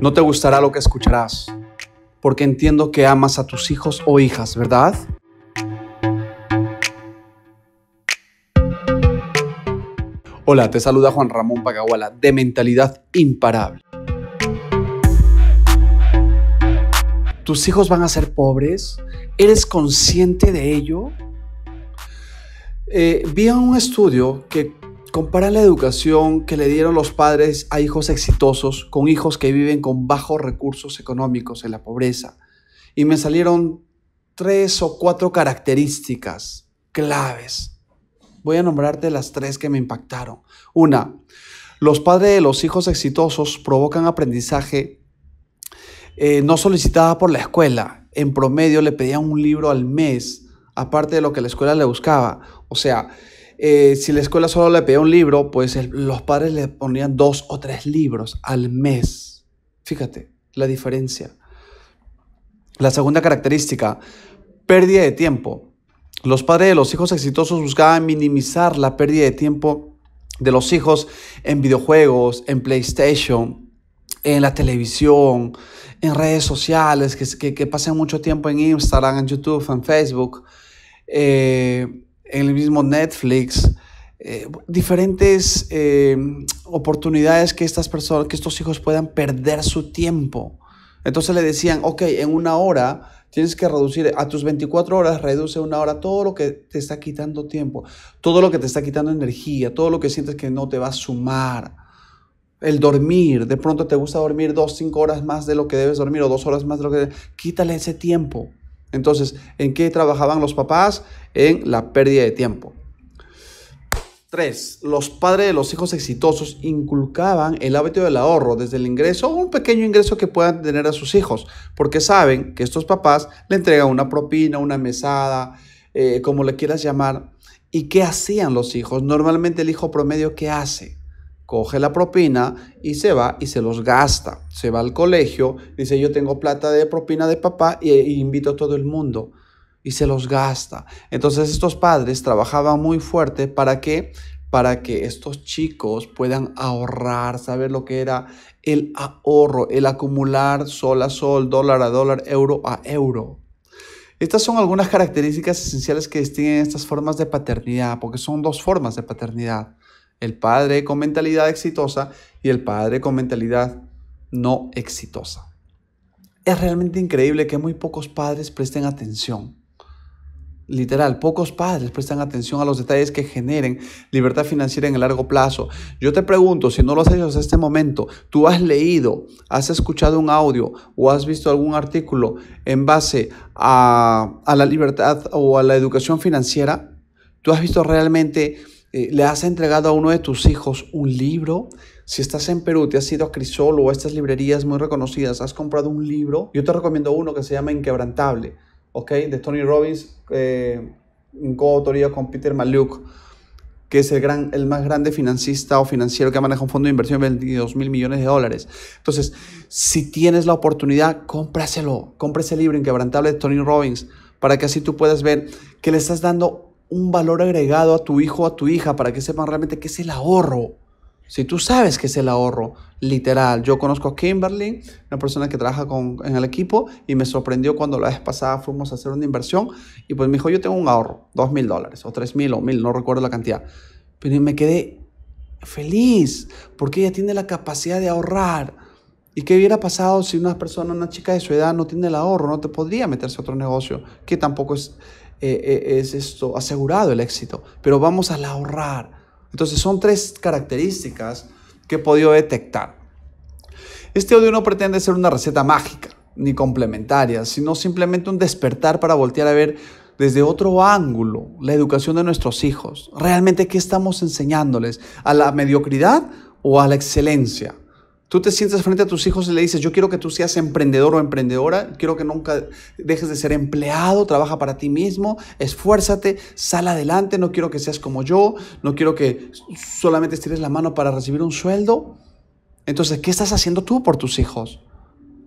No te gustará lo que escucharás, porque entiendo que amas a tus hijos o hijas, ¿verdad? Hola, te saluda Juan Ramón Pagaguala de Mentalidad Imparable. ¿Tus hijos van a ser pobres? ¿Eres consciente de ello? Eh, vi un estudio que Compara la educación que le dieron los padres a hijos exitosos con hijos que viven con bajos recursos económicos en la pobreza. Y me salieron tres o cuatro características claves. Voy a nombrarte las tres que me impactaron. Una, los padres de los hijos exitosos provocan aprendizaje eh, no solicitada por la escuela. En promedio le pedían un libro al mes, aparte de lo que la escuela le buscaba. O sea, eh, si la escuela solo le pedía un libro, pues los padres le ponían dos o tres libros al mes. Fíjate la diferencia. La segunda característica, pérdida de tiempo. Los padres de los hijos exitosos buscaban minimizar la pérdida de tiempo de los hijos en videojuegos, en PlayStation, en la televisión, en redes sociales, que, que, que pasen mucho tiempo en Instagram, en YouTube, en Facebook. Eh, el mismo Netflix, eh, diferentes eh, oportunidades que estas personas, que estos hijos puedan perder su tiempo. Entonces le decían, ok, en una hora tienes que reducir, a tus 24 horas reduce una hora todo lo que te está quitando tiempo, todo lo que te está quitando energía, todo lo que sientes que no te va a sumar. El dormir, de pronto te gusta dormir dos, cinco horas más de lo que debes dormir o dos horas más de lo que debes. Quítale ese tiempo. Entonces, ¿en qué trabajaban los papás? En la pérdida de tiempo. 3. Los padres de los hijos exitosos inculcaban el hábito del ahorro desde el ingreso o un pequeño ingreso que puedan tener a sus hijos, porque saben que estos papás le entregan una propina, una mesada, eh, como le quieras llamar. ¿Y qué hacían los hijos? Normalmente el hijo promedio, ¿qué hace? coge la propina y se va y se los gasta. Se va al colegio, dice yo tengo plata de propina de papá y, e, invito a todo el mundo y se los gasta. Entonces estos padres trabajaban muy fuerte para que para que estos chicos puedan ahorrar, saber lo que era el ahorro, el acumular sol a sol, dólar a dólar, euro a euro. Estas son algunas características esenciales que distinguen estas formas de paternidad, porque son dos formas de paternidad. El padre con mentalidad exitosa y el padre con mentalidad no exitosa. Es realmente increíble que muy pocos padres presten atención. Literal, pocos padres prestan atención a los detalles que generen libertad financiera en el largo plazo. Yo te pregunto, si no lo has hecho hasta este momento, ¿tú has leído, has escuchado un audio o has visto algún artículo en base a, a la libertad o a la educación financiera? ¿Tú has visto realmente eh, le has entregado a uno de tus hijos un libro, si estás en Perú, te has ido a Crisol o a estas librerías muy reconocidas, has comprado un libro, yo te recomiendo uno que se llama Inquebrantable, ¿ok? De Tony Robbins, eh, coautoría con Peter Maluk, que es el, gran, el más grande financista o financiero que maneja un fondo de inversión de 22 mil millones de dólares. Entonces, si tienes la oportunidad, cómpraselo, compra ese libro Inquebrantable de Tony Robbins, para que así tú puedas ver que le estás dando un valor agregado a tu hijo o a tu hija para que sepan realmente qué es el ahorro. Si tú sabes qué es el ahorro, literal. Yo conozco a Kimberly, una persona que trabaja con, en el equipo, y me sorprendió cuando la vez pasada fuimos a hacer una inversión y pues me dijo, yo tengo un ahorro, dos mil dólares, o tres mil, o mil, no recuerdo la cantidad. Pero me quedé feliz porque ella tiene la capacidad de ahorrar ¿Y qué hubiera pasado si una persona, una chica de su edad no tiene el ahorro, no te podría meterse a otro negocio, que tampoco eh, eh, es, esto asegurado el éxito, pero vamos al ahorrar. Entonces son tres características que he podido detectar. Este audio no pretende ser una receta mágica ni complementaria, sino simplemente un despertar para voltear a ver desde otro ángulo la educación de nuestros hijos. Realmente, ¿qué estamos enseñándoles? ¿A la mediocridad o a la excelencia? Tú te sientas frente a tus hijos y le dices, yo quiero que tú seas emprendedor o emprendedora, quiero que nunca dejes de ser empleado, trabaja para ti mismo, esfuérzate, sal adelante, no quiero que seas como yo, no quiero que solamente estires la mano para recibir un sueldo. Entonces, ¿qué estás haciendo tú por tus hijos?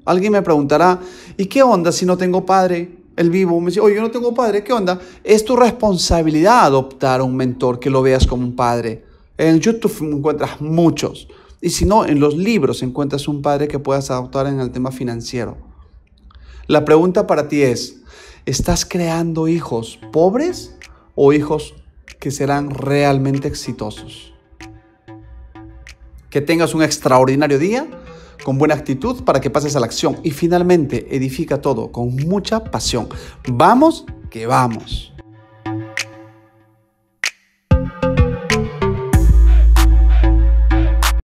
Alguien me preguntará, ¿y qué onda si no tengo padre? El vivo me dice, oye, yo no tengo padre, ¿qué onda? Es tu responsabilidad adoptar a un mentor que lo veas como un padre. En YouTube encuentras muchos. Y si no, en los libros encuentras un padre que puedas adoptar en el tema financiero. La pregunta para ti es, ¿estás creando hijos pobres o hijos que serán realmente exitosos? Que tengas un extraordinario día con buena actitud para que pases a la acción y finalmente edifica todo con mucha pasión. Vamos que vamos.